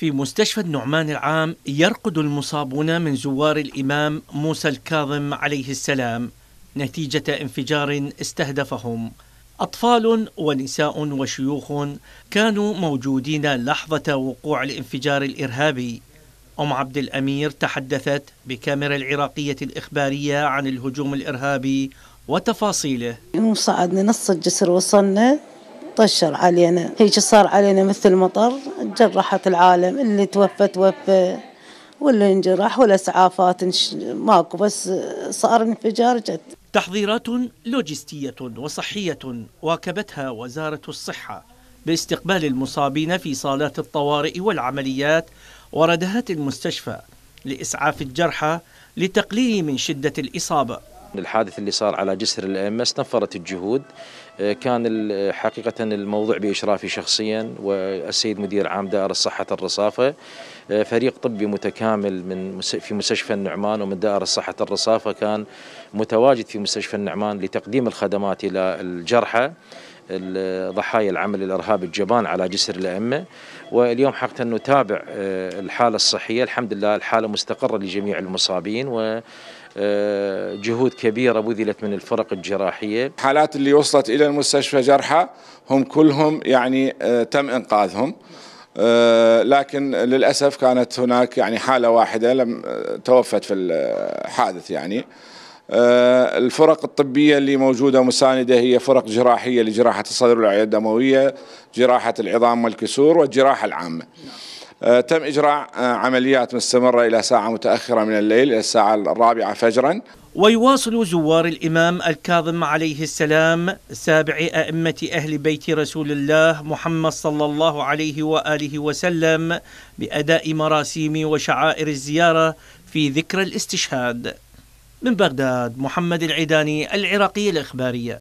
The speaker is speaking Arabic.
في مستشفى النعمان العام يرقد المصابون من زوار الإمام موسى الكاظم عليه السلام نتيجة انفجار استهدفهم أطفال ونساء وشيوخ كانوا موجودين لحظة وقوع الانفجار الإرهابي أم عبد الأمير تحدثت بكاميرا العراقية الإخبارية عن الهجوم الإرهابي وتفاصيله يوم صعدنا نص الجسر وصلنا طشر علينا هيك صار علينا مثل المطر جرحت العالم اللي توفى توفى واللي انجرح والاسعافات ماكو بس صار انفجار جد تحضيرات لوجستية وصحية واكبتها وزارة الصحة باستقبال المصابين في صالات الطوارئ والعمليات وردهات المستشفى لإسعاف الجرحى لتقليل من شدة الإصابة الحادث اللي صار على جسر الأئمة استنفرت الجهود آه، كان آه، حقيقة الموضوع بإشرافي شخصيا والسيد مدير عام دائرة صحة الرصافة آه، فريق طبي متكامل من في مستشفى النعمان ومن دائرة صحة الرصافة كان متواجد في مستشفى النعمان لتقديم الخدمات إلى الجرحى ضحايا العمل الارهابي الجبان على جسر الائمه واليوم حقيقه نتابع الحاله الصحيه الحمد لله الحاله مستقره لجميع المصابين و آه، جهود كبيرة بذلت من الفرق الجراحية الحالات اللي وصلت إلى المستشفى جرحى هم كلهم يعني آه، تم إنقاذهم آه، لكن للأسف كانت هناك يعني حالة واحدة لم توفت في الحادث يعني الفرق الطبية اللي موجودة مساندة هي فرق جراحية لجراحة الصدر والأعياد الدموية جراحة العظام والكسور والجراحة العامة آه، تم إجراء آه، عمليات مستمرة إلى ساعة متأخرة من الليل إلى الساعة الرابعة فجرا ويواصل زوار الإمام الكاظم عليه السلام سابع أئمة أهل بيت رسول الله محمد صلى الله عليه وآله وسلم بأداء مراسيم وشعائر الزيارة في ذكرى الاستشهاد من بغداد محمد العيداني العراقية الإخبارية